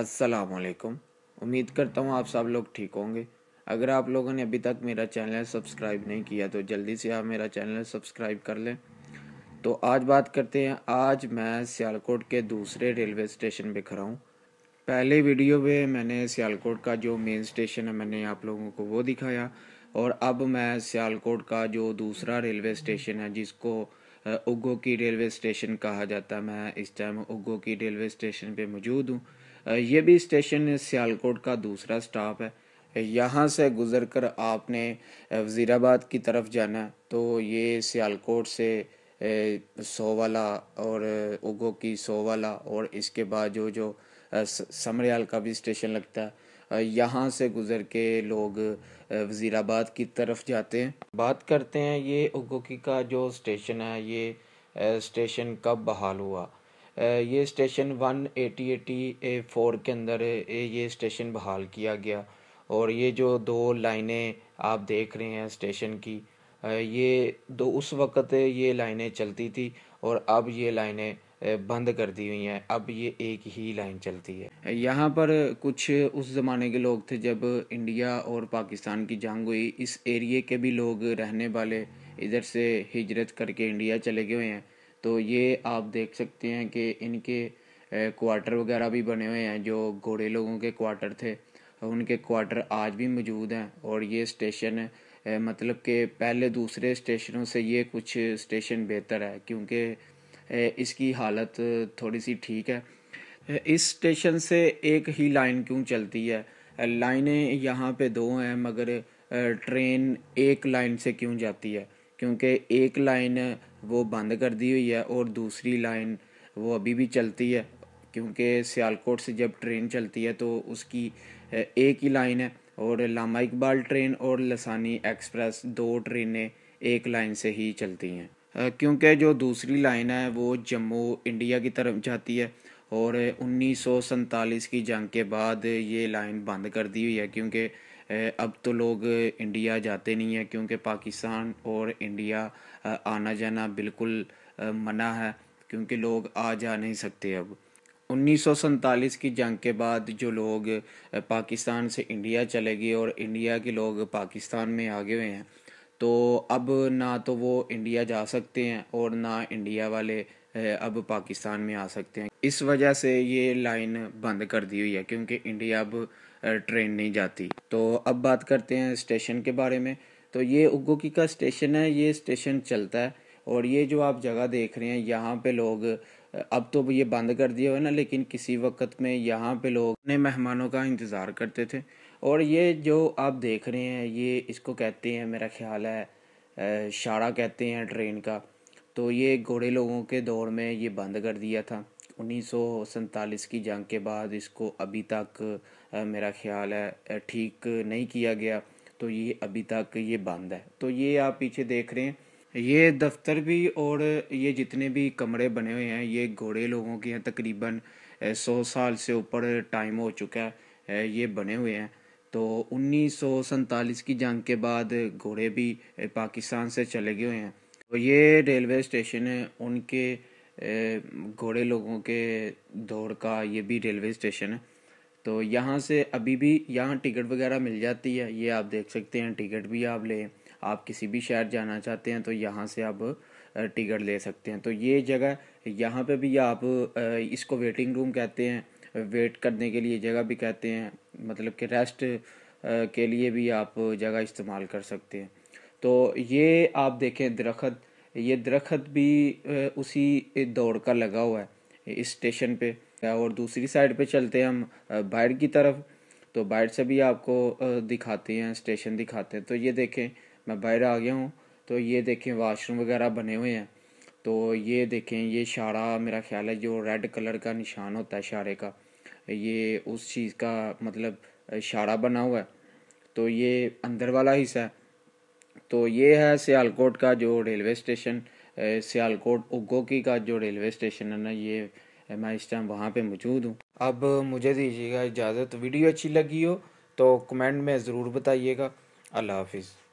वालेकुम उम्मीद करता हूँ आप सब लोग ठीक होंगे अगर आप लोगों ने अभी तक मेरा चैनल सब्सक्राइब नहीं किया तो जल्दी से आप मेरा चैनल सब्सक्राइब कर लें तो आज बात करते हैं आज मैं सियालकोट के दूसरे रेलवे स्टेशन पे खड़ा हूँ पहले वीडियो में मैंने सियालकोट का जो मेन स्टेशन है मैंने आप लोगों को वो दिखाया और अब मैं सियालकोट का जो दूसरा रेलवे स्टेशन है जिसको उगो की रेलवे स्टेशन कहा जाता है मैं इस टाइम उगो की रेलवे स्टेशन पे मौजूद हूँ ये भी स्टेशन सियालकोट का दूसरा स्टॉप है यहाँ से गुज़र कर आपने वज़ीराबाद की तरफ जाना है तो ये सियालकोट से सो वाला और उगो की सो वाला और इसके बाद जो जो समरयाल का भी स्टेशन लगता है यहाँ से गुज़र के लोग वज़ीराबाद की तरफ जाते हैं बात करते हैं ये उगोकी का जो स्टेशन है ये स्टेशन कब बहाल हुआ ये station one eighty eighty A four के अंदर ये स्टेशन बहाल किया गया और ये जो दो लाइनें आप देख रहे हैं स्टेशन की ये दो उस वक़्त ये लाइनें चलती थी और अब ये लाइनें बंद कर दी हुई हैं अब ये एक ही लाइन चलती है यहाँ पर कुछ उस ज़माने के लोग थे जब इंडिया और पाकिस्तान की जंग हुई इस एरिए के भी लोग रहने वाले इधर से हिजरत करके इंडिया चले गए हुए हैं तो ये आप देख सकते हैं कि इनके क्वार्टर वगैरह भी बने हुए हैं जो घोड़े लोगों के क्वार्टर थे उनके क्वार्टर आज भी मौजूद हैं और ये स्टेशन मतलब कि पहले दूसरे स्टेशनों से ये कुछ स्टेशन बेहतर है क्योंकि इसकी हालत थोड़ी सी ठीक है इस स्टेशन से एक ही लाइन क्यों चलती है लाइनें यहाँ पे दो हैं मगर ट्रेन एक लाइन से क्यों जाती है क्योंकि एक लाइन वो बंद कर दी हुई है और दूसरी लाइन वो अभी भी चलती है क्योंकि सियालकोट से जब ट्रेन चलती है तो उसकी एक ही लाइन है और लामा इकबाल ट्रेन और लसानी एक्सप्रेस दो ट्रेनें एक लाइन से ही चलती हैं क्योंकि जो दूसरी लाइन है वो जम्मू इंडिया की तरफ जाती है और उन्नीस की जंग के बाद ये लाइन बंद कर दी हुई है क्योंकि अब तो लोग इंडिया जाते नहीं हैं क्योंकि पाकिस्तान और इंडिया आना जाना बिल्कुल मना है क्योंकि लोग आ जा नहीं सकते अब उन्नीस की जंग के बाद जो लोग पाकिस्तान से इंडिया चले गए और इंडिया के लोग पाकिस्तान में आ गए हुए हैं तो अब ना तो वो इंडिया जा सकते हैं और ना इंडिया वाले अब पाकिस्तान में आ सकते हैं इस वजह से ये लाइन बंद कर दी हुई है क्योंकि इंडिया अब ट्रेन नहीं जाती तो अब बात करते हैं स्टेशन के बारे में तो ये उगोकी का स्टेशन है ये स्टेशन चलता है और ये जो आप जगह देख रहे हैं यहाँ पे लोग अब तो ये बंद कर दिया हुआ ना लेकिन किसी वक्त में यहाँ पे लोग अपने मेहमानों का इंतज़ार करते थे और ये जो आप देख रहे हैं ये इसको कहते हैं मेरा ख्याल है शाड़ा कहते हैं ट्रेन का तो ये घोड़े लोगों के दौर में ये बंद कर दिया था उन्नीस की जंग के बाद इसको अभी तक मेरा ख्याल है ठीक नहीं किया गया तो ये अभी तक ये बंद है तो ये आप पीछे देख रहे हैं ये दफ्तर भी और ये जितने भी कमरे बने हुए हैं ये घोड़े लोगों के हैं तकरीबन सौ साल से ऊपर टाइम हो चुका है ये बने हुए हैं तो उन्नीस की जंग के बाद घोड़े भी पाकिस्तान से चले गए हैं तो ये रेलवे स्टेशन है उनके घोड़े लोगों के दौड़ का ये भी रेलवे स्टेशन है तो यहाँ से अभी भी यहाँ टिकट वगैरह मिल जाती है ये आप देख सकते हैं टिकट भी आप लें आप किसी भी शहर जाना चाहते हैं तो यहाँ से आप टिकट ले सकते हैं तो ये जगह यहाँ पे भी आप इसको वेटिंग रूम कहते हैं वेट करने के लिए जगह भी कहते हैं मतलब कि रेस्ट के लिए भी आप जगह इस्तेमाल कर सकते हैं तो ये आप देखें दरख्त ये दरख्त भी उसी दौड़ का लगा हुआ है इस स्टेशन पे और दूसरी साइड पे चलते हैं हम बाहर की तरफ तो बाहर से भी आपको दिखाते हैं स्टेशन दिखाते हैं तो ये देखें मैं बाहर आ गया हूँ तो ये देखें वाशरूम वगैरह बने हुए हैं तो ये देखें ये इशारा मेरा ख्याल है जो रेड कलर का निशान होता है इशारे का ये उस चीज़ का मतलब इशारा बना हुआ है तो ये अंदर वाला हिस्सा है तो ये है सियालकोट का जो रेलवे स्टेशन सियालकोट उगोकी का जो रेलवे स्टेशन है ना ये मैं इस टाइम वहाँ पे मौजूद हूँ अब मुझे दीजिएगा इजाज़त वीडियो अच्छी लगी हो तो कमेंट में ज़रूर बताइएगा अल्लाह हाफिज़